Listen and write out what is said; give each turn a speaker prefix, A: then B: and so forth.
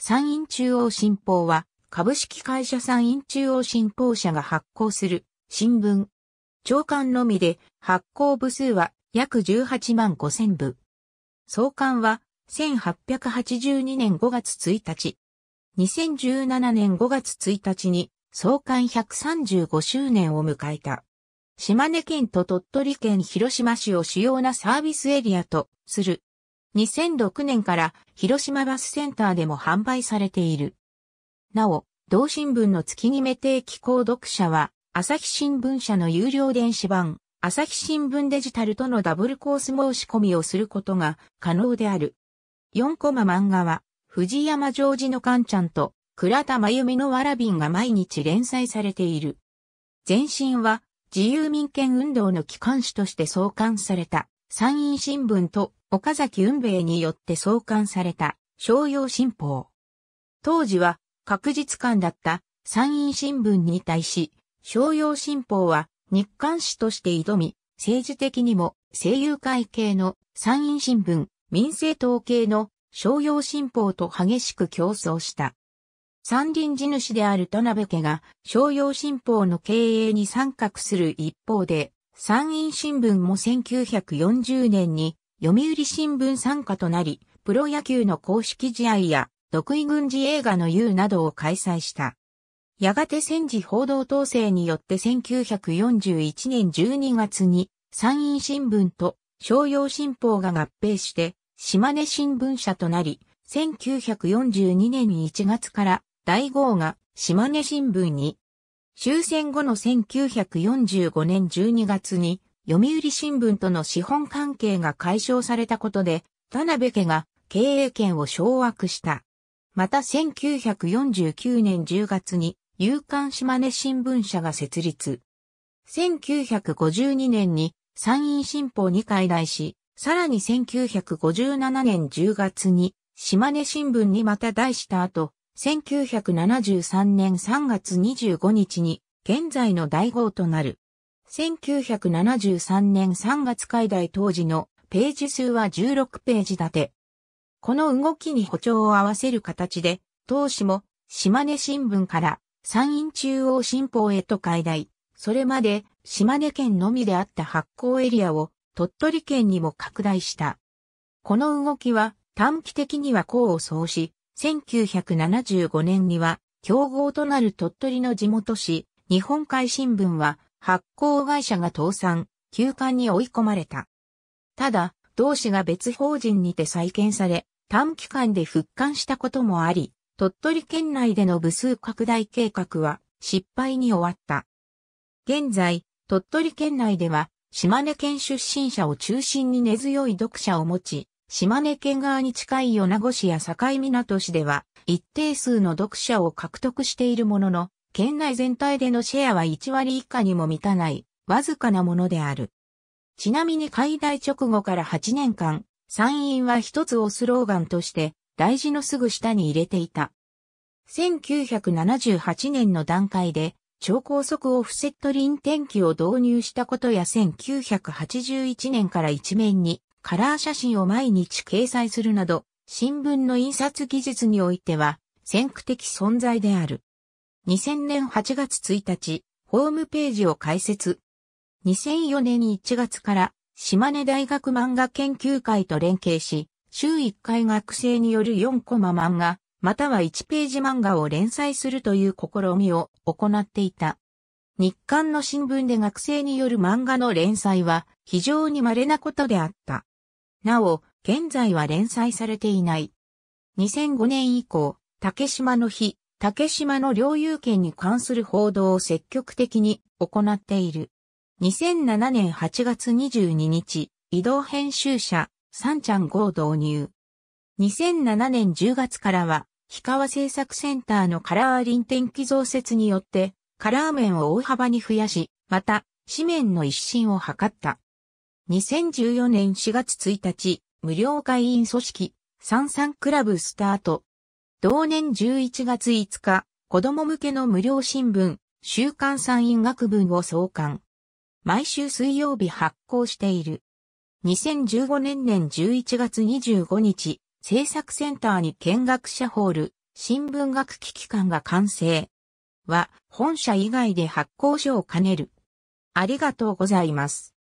A: 山陰中央新報は、株式会社山陰中央新報社が発行する新聞。長官のみで発行部数は約18万5千部。創刊は1882年5月1日。2017年5月1日に創刊135周年を迎えた。島根県と鳥取県広島市を主要なサービスエリアとする2006年から広島バスセンターでも販売されている。なお、同新聞の月決め定期購読者は、朝日新聞社の有料電子版、朝日新聞デジタルとのダブルコース申し込みをすることが可能である。4コマ漫画は、藤山ージのカンちゃんと、倉田真由美のわらびんが毎日連載されている。前身は、自由民権運動の機関紙として創刊された、山陰新聞と岡崎運兵衛によって創刊された、商用新報。当時は、確実感だった参院新聞に対し、商用新報は日刊紙として挑み、政治的にも政友会系の参院新聞、民政党系の商用新報と激しく競争した。山輪地主である田辺家が商用新報の経営に参画する一方で、参院新聞も1940年に読売新聞参加となり、プロ野球の公式試合や、独位軍事映画の U などを開催した。やがて戦時報道統制によって1941年12月に、山陰新聞と商用新報が合併して、島根新聞社となり、1942年1月から第号が島根新聞に、終戦後の1945年12月に読売新聞との資本関係が解消されたことで、田辺家が経営権を掌握した。また1949年10月に、有刊島根新聞社が設立。1952年に参院新報に開題し、さらに1957年10月に島根新聞にまた題した後、1973年3月25日に現在の大号となる。1973年3月開台当時のページ数は16ページ立て。この動きに歩調を合わせる形で、当時も島根新聞から山陰中央新報へと開台。それまで島根県のみであった発行エリアを鳥取県にも拡大した。この動きは短期的には功を奏し、1975年には競合となる鳥取の地元紙、日本海新聞は発行会社が倒産、休館に追い込まれた。ただ、同氏が別法人にて再建され、短期間で復刊したこともあり、鳥取県内での部数拡大計画は失敗に終わった。現在、鳥取県内では、島根県出身者を中心に根強い読者を持ち、島根県側に近い米子市や境港市では、一定数の読者を獲得しているものの、県内全体でのシェアは1割以下にも満たない、わずかなものである。ちなみに解体直後から8年間、参院は一つをスローガンとして、大事のすぐ下に入れていた。1978年の段階で、超高速オフセット輪転機を導入したことや1981年から一面にカラー写真を毎日掲載するなど、新聞の印刷技術においては先駆的存在である。2000年8月1日、ホームページを開設。2004年1月から島根大学漫画研究会と連携し、週1回学生による4コマ漫画、または1ページ漫画を連載するという試みを行っていた。日刊の新聞で学生による漫画の連載は非常に稀なことであった。なお、現在は連載されていない。2005年以降、竹島の日、竹島の領有権に関する報道を積極的に行っている。2007年8月22日、移動編集者、サンちゃん号導入。2007年10月からは、氷川製作センターのカラー輪転機増設によって、カラー面を大幅に増やし、また、紙面の一新を図った。2014年4月1日、無料会員組織、サンクラブスタート、同年11月5日、子供向けの無料新聞、週刊産院学文を創刊。毎週水曜日発行している。2015年年11月25日、制作センターに見学者ホール、新聞学機器館が完成。は、本社以外で発行所を兼ねる。ありがとうございます。